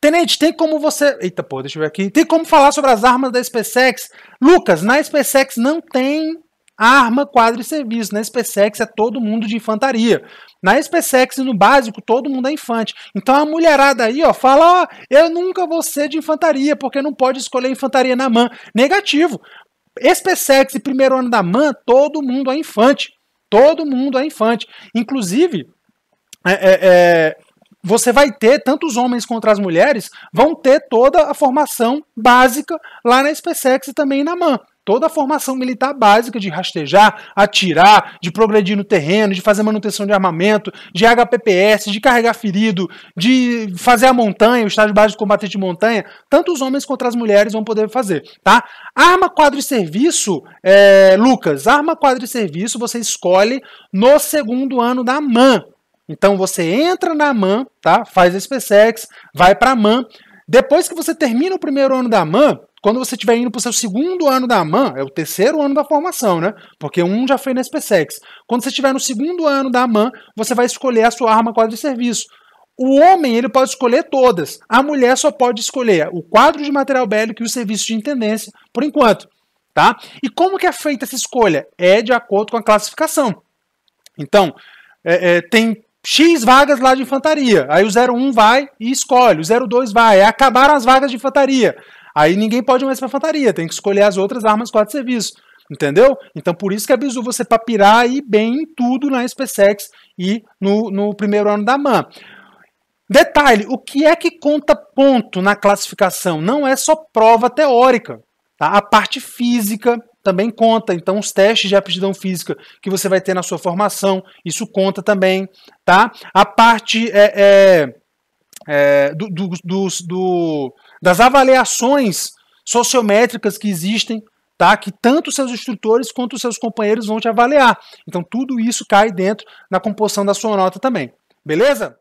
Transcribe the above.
Tenente, tem como você. Eita, pô, deixa eu ver aqui. Tem como falar sobre as armas da SpaceX? Lucas, na SpaceX não tem arma, quadro e serviço. Na SpaceX é todo mundo de infantaria. Na SpaceX, no básico, todo mundo é infante. Então a mulherada aí, ó, fala: ó, eu nunca vou ser de infantaria, porque não pode escolher infantaria na MAN. Negativo. SpaceX e primeiro ano da MAN, todo mundo é infante. Todo mundo é infante. Inclusive, é, é, é você vai ter, tanto os homens quanto as mulheres, vão ter toda a formação básica lá na SpaceX e também na MAN. Toda a formação militar básica de rastejar, atirar, de progredir no terreno, de fazer manutenção de armamento, de HPPS, de carregar ferido, de fazer a montanha, o estágio básico de combate de montanha, tanto os homens quanto as mulheres vão poder fazer, tá? Arma, quadro e serviço, é, Lucas, arma, quadro e serviço você escolhe no segundo ano da MAN, então você entra na MAN, tá? Faz a SpaceX, vai para a MAN. Depois que você termina o primeiro ano da MAN, quando você estiver indo para o seu segundo ano da AMAN, é o terceiro ano da formação, né? Porque um já foi na SpaceX. Quando você estiver no segundo ano da AMAN, você vai escolher a sua arma quadro de serviço. O homem ele pode escolher todas. A mulher só pode escolher o quadro de material bélico e o serviço de intendência, por enquanto. Tá? E como que é feita essa escolha? É de acordo com a classificação. Então, é, é, tem X vagas lá de infantaria. Aí o 01 vai e escolhe, o 02 vai. é acabaram as vagas de infantaria. Aí ninguém pode mais para infantaria, tem que escolher as outras armas quatro serviços. Entendeu? Então por isso que é bizu você papirar e bem em tudo na SpaceX e no, no primeiro ano da MAN. Detalhe, o que é que conta ponto na classificação? Não é só prova teórica. Tá? A parte física, também conta. Então, os testes de aptidão física que você vai ter na sua formação, isso conta também, tá? A parte é, é, é do, do, do, do, das avaliações sociométricas que existem, tá? Que tanto seus instrutores quanto seus companheiros vão te avaliar. Então, tudo isso cai dentro na composição da sua nota também. Beleza?